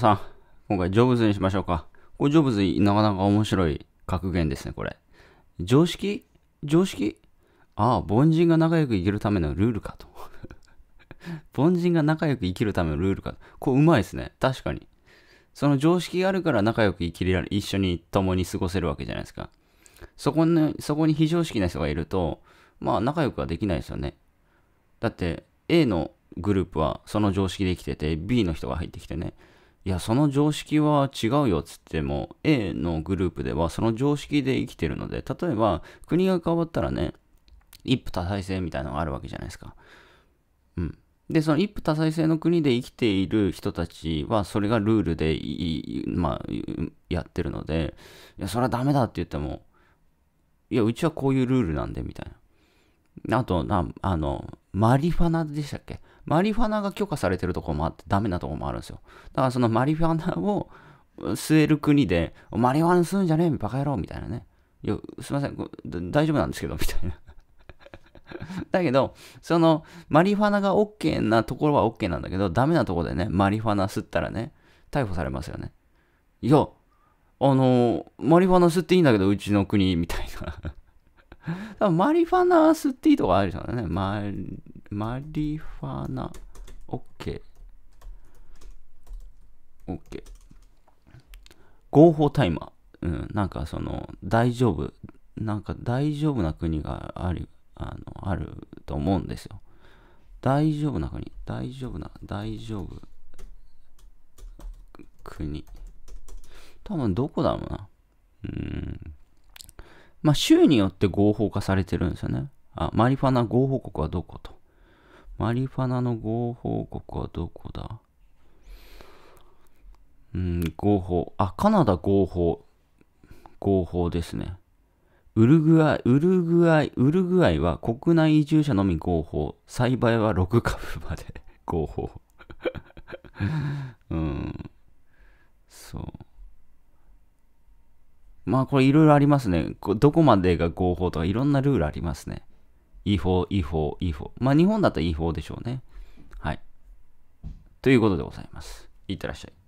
さん、今回ジョブズにしましょうか。これジョブズなかなか面白い格言ですね、これ。常識常識ああ、凡人が仲良く生きるためのルールかと。凡人が仲良く生きるためのルールかと。こう、うまいですね。確かに。その常識があるから仲良く生きれられ、一緒に共に過ごせるわけじゃないですか。そこに、そこに非常識な人がいると、まあ仲良くはできないですよね。だって、A のグループはその常識で生きてて、B の人が入ってきてね。いや、その常識は違うよっつっても、A のグループではその常識で生きてるので、例えば国が変わったらね、一夫多妻制みたいなのがあるわけじゃないですか。うん。で、その一夫多妻制の国で生きている人たちは、それがルールでいい、まあ、やってるので、いや、それはダメだって言っても、いや、うちはこういうルールなんで、みたいな。あと、なあの、マリファナでしたっけマリファナが許可されてるとこもあってダメなとこもあるんですよ。だからそのマリファナを吸える国で、マリファナ吸うんじゃねえバカ野郎みたいなね。いや、すいません、大丈夫なんですけど、みたいな。だけど、その、マリファナが OK なところは OK なんだけど、ダメなところでね、マリファナ吸ったらね、逮捕されますよね。いや、あのー、マリファナ吸っていいんだけど、うちの国、みたいな多分マリファナースティーとかあるじゃんね。マリ、マリファナ、オッケー。オッケー。合法タイマー。うん、なんかその、大丈夫。なんか大丈夫な国がある、あの、あると思うんですよ。大丈夫な国。大丈夫な、大丈夫。国。多分どこだろうな。うん。まあ、州によって合法化されてるんですよね。あ、マリファナ合法国はどこと。マリファナの合法国はどこだうん、合法。あ、カナダ合法。合法ですね。ウルグアイ、ウルグアイ、ウルグアイは国内移住者のみ合法。栽培は6株まで合法。まあこれいろいろありますね。どこまでが合法とかいろんなルールありますね。違法、違法、違法。まあ日本だったら違法でしょうね。はい。ということでございます。いってらっしゃい。